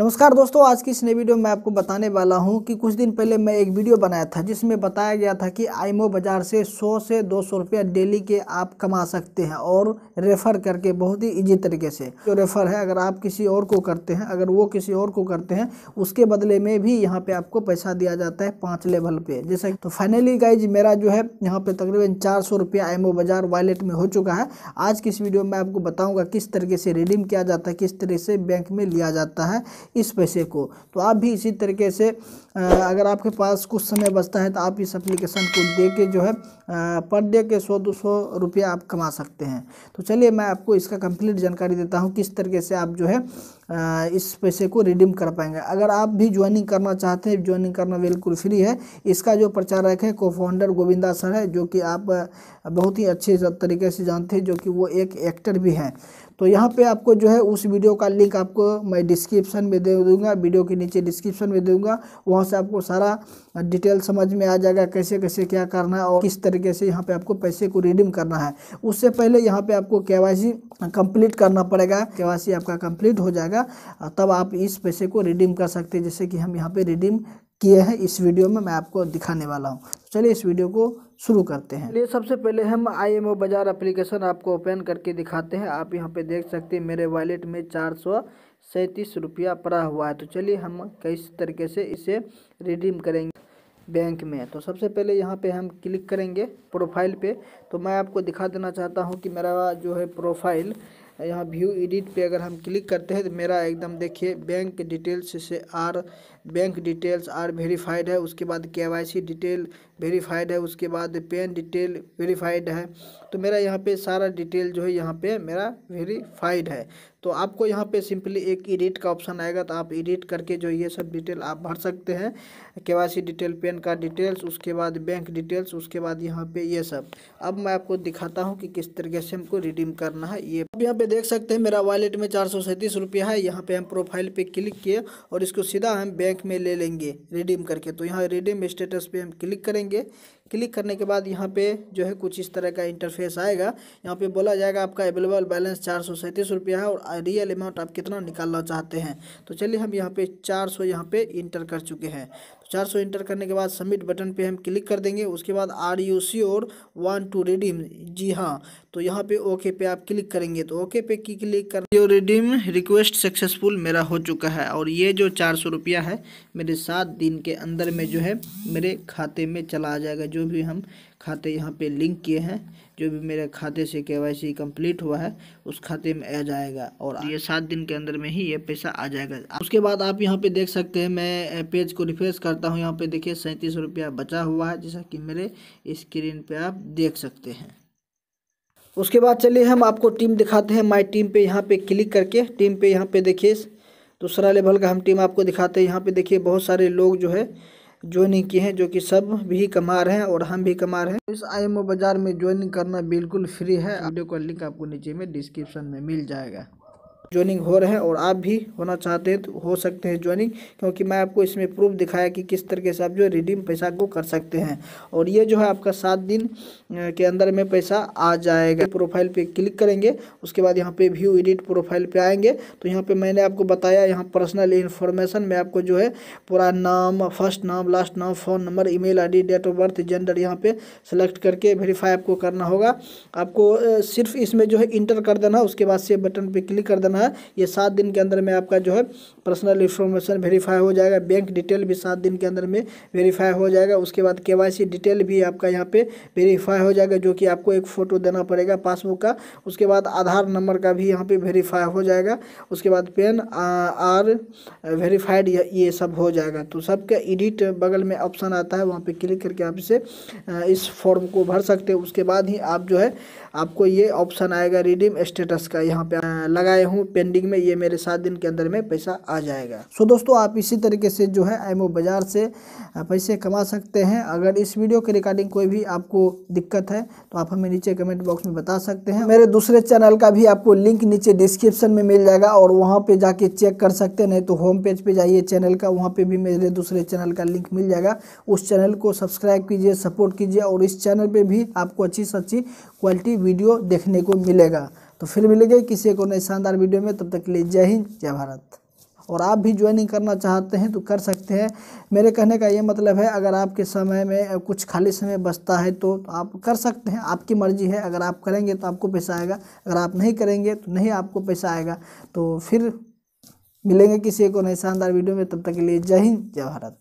नमस्कार दोस्तों आज की इस नई वीडियो में आपको बताने वाला हूं कि कुछ दिन पहले मैं एक वीडियो बनाया था जिसमें बताया गया था कि आईमो बाज़ार से 100 से 200 रुपया डेली के आप कमा सकते हैं और रेफ़र करके बहुत ही इजी तरीके से जो रेफ़र है अगर आप किसी और को करते हैं अगर वो किसी और को करते हैं उसके बदले में भी यहाँ पर आपको पैसा दिया जाता है पाँच लेवल पर जैसे तो फाइनली गाइज मेरा जो है यहाँ पर तकरीबन चार सौ रुपया आईमो बाज़ार वॉलेट में हो चुका है आज की इस वीडियो में आपको बताऊँगा किस तरीके से रिडीम किया जाता है किस तरह से बैंक में लिया जाता है इस पैसे को तो आप भी इसी तरीके से अगर आपके पास कुछ समय बचता है तो आप इस एप्लीकेशन को दे के जो है पर डे के सौ दो सौ रुपये आप कमा सकते हैं तो चलिए मैं आपको इसका कंप्लीट जानकारी देता हूँ किस तरीके से आप जो है इस पैसे को रिडीम कर पाएंगे अगर आप भी ज्वाइनिंग करना चाहते हैं ज्वाइनिंग करना बिल्कुल फ्री है इसका जो प्रचारक है को फाउंडर गोविंदा सर है जो कि आप बहुत ही अच्छे तरीके से जानते हैं जो कि वो एक एक्टर भी हैं तो यहाँ पे आपको जो है उस वीडियो का लिंक आपको मैं डिस्क्रिप्शन में दे दूँगा वीडियो के नीचे डिस्क्रिप्शन में दूँगा वहाँ से आपको सारा डिटेल समझ में आ जाएगा कैसे कैसे क्या करना है और किस तरीके से यहाँ पे आपको पैसे को रिडीम करना है उससे पहले यहाँ पे आपको के कंप्लीट करना पड़ेगा के आपका कंप्लीट हो जाएगा जाएगा तब आप इस पैसे को रिडीम कर सकते हैं जैसे कि हम यहाँ पे रिडीम किए हैं इस वीडियो में मैं आपको दिखाने वाला हूँ चलिए इस वीडियो को शुरू करते हैं चलिए सबसे पहले हम आई एम ओ बाज़ार अप्लीकेशन आपको ओपन करके दिखाते हैं आप यहाँ पे देख सकते हैं मेरे वॉलेट में चार सौ सैंतीस रुपया पड़ा हुआ है तो चलिए हम किस तरीके से इसे रिडीम करेंगे बैंक में तो सबसे पहले यहाँ पे हम क्लिक करेंगे प्रोफाइल पे तो मैं आपको दिखा देना चाहता हूँ कि मेरा जो है प्रोफाइल यहाँ व्यू एडिट पे अगर हम क्लिक करते हैं तो मेरा एकदम देखिए बैंक डिटेल्स से are bank details are verified है उसके बाद के डिटेल वेरीफाइड है उसके बाद पेन डिटेल वेरीफाइड है तो मेरा यहाँ पे सारा डिटेल जो है यहाँ पे मेरा वेरीफाइड है तो आपको यहाँ पे सिंपली एक एडिट का ऑप्शन आएगा तो आप एडिट करके जो ये सब डिटेल आप भर सकते हैं के डिटेल पेन का डिटेल्स उसके बाद बैंक डिटेल्स उसके बाद यहाँ पर ये सब अब मैं आपको दिखाता हूँ कि किस तरीके से हमको रिडीम करना है ये अब यहाँ पर देख सकते हैं मेरा वॉलेट में चार सौ है यहाँ पर हम प्रोफाइल पर क्लिक किए और इसको सीधा हम बैंक बैंक में ले लेंगे रिडीम करके तो यहाँ रिडीम स्टेटस पे हम क्लिक करेंगे क्लिक करने के बाद यहाँ पे जो है कुछ इस तरह का इंटरफेस आएगा यहाँ पे बोला जाएगा आपका अवेलेबल बैलेंस चार सौ सैंतीस रुपया है और रियल अमाउंट आप कितना निकालना चाहते हैं तो चलिए हम यहाँ पे चार सौ यहाँ पे इंटर कर चुके हैं तो चार सौ इंटर करने के बाद सबमिट बटन पे हम क्लिक कर देंगे उसके बाद आर यू सी और वन टू रिडीम जी हाँ तो यहाँ पे ओके पे आप क्लिक करेंगे तो ओके पे की क्लिक कर रिडीम रिक्वेस्ट सक्सेसफुल मेरा हो चुका है और ये जो चार सौ रुपया है मेरे सात दिन के अंदर में जो है मेरे खाते में चला आ जाएगा जो भी हम खाते यहाँ पे लिंक किए हैं जो भी मेरे खाते से केवाईसी कंप्लीट हुआ है उस खाते में आ जाएगा और तो ये सात दिन के अंदर में ही ये पैसा आ जाएगा उसके बाद आप यहाँ पे देख सकते हैं मैं पेज को रिफ्रेश करता हूँ यहाँ पे देखिए सैंतीस रुपया बचा हुआ है जैसा कि मेरे स्क्रीन पर आप देख सकते हैं उसके बाद चलिए हम आपको टीम दिखाते हैं माई टीम पे यहाँ पे क्लिक करके टीम पे यहाँ पे देखिए दूसरा लेवल का हम टीम आपको दिखाते हैं यहाँ पे देखिए बहुत सारे लोग जो है ज्वाइनिंग की है जो कि सब भी कमा रहे हैं और हम भी कमा रहे हैं इस आईएमओ बाजार में ज्वाइनिंग करना बिल्कुल फ्री है वीडियो का लिंक आपको नीचे में डिस्क्रिप्शन में मिल जाएगा ज्वाइनिंग हो रहे हैं और आप भी होना चाहते हैं तो हो सकते हैं ज्वाइनिंग क्योंकि मैं आपको इसमें प्रूफ दिखाया कि किस तरीके से आप जो रिडीम पैसा को कर सकते हैं और ये जो है आपका सात दिन के अंदर में पैसा आ जाएगा प्रोफाइल पे क्लिक करेंगे उसके बाद यहाँ पे व्यू एडिट प्रोफाइल पे आएंगे तो यहाँ पे मैंने आपको बताया यहाँ पर्सनल इन्फॉर्मेशन में आपको जो है पूरा नाम फर्स्ट नाम लास्ट नाम phone number email date of birth gender यहाँ पर सेलेक्ट करके वेरीफाई आपको करना होगा आपको सिर्फ इसमें जो है इंटर कर देना उसके बाद से बटन पर क्लिक कर देना है ये सात दिन के अंदर में आपका जो है पर्सनल इन्फॉर्मेशन वेरीफाई हो जाएगा बैंक डिटेल भी सात दिन के अंदर में वेरीफाई हो जाएगा उसके बाद के डिटेल भी आपका यहाँ पे वेरीफाई हो जाएगा जो कि आपको एक फ़ोटो देना पड़ेगा पासबुक का उसके बाद आधार नंबर का भी यहाँ पे वेरीफाई हो जाएगा उसके बाद पेन आर वेरीफाइड ये सब हो जाएगा तो सबका एडिट बगल में ऑप्शन आता है वहाँ पे क्लिक करके आप इसे इस फॉर्म को भर सकते हैं उसके बाद ही आप जो है आपको ये ऑप्शन आएगा रिडीम स्टेटस का यहाँ पे लगाए हूँ पेंडिंग में ये मेरे सात दिन के अंदर में पैसा आ जाएगा सो so, दोस्तों आप इसी तरीके से जो है एमओ बाज़ार से पैसे कमा सकते हैं अगर इस वीडियो के रिकॉर्डिंग कोई भी आपको दिक्कत है तो आप हमें नीचे कमेंट बॉक्स में बता सकते हैं मेरे दूसरे चैनल का भी आपको लिंक नीचे डिस्क्रिप्शन में मिल जाएगा और वहाँ पर जाके चेक कर सकते हैं नहीं तो होम पेज पर जाइए चैनल का वहाँ पर भी मेरे दूसरे चैनल का लिंक मिल जाएगा उस चैनल को सब्सक्राइब कीजिए सपोर्ट कीजिए और इस चैनल पर भी आपको अच्छी से अच्छी क्वालिटी वीडियो देखने को मिलेगा तो फिर मिलेंगे किसी एक और नई शानदार वीडियो में तब तक के लिए जय हिंद जय भारत और आप भी ज्वाइनिंग करना चाहते हैं तो कर सकते हैं मेरे कहने का ये मतलब है अगर आपके समय में कुछ खाली समय बचता है तो, तो आप कर सकते हैं आपकी मर्ज़ी है अगर आप करेंगे तो आपको पैसा आएगा अगर आप नहीं करेंगे तो नहीं आपको पैसा आएगा तो फिर मिलेंगे किसी एक और नई शानदार वीडियो में तब तक के लिए जय हिंद जय भारत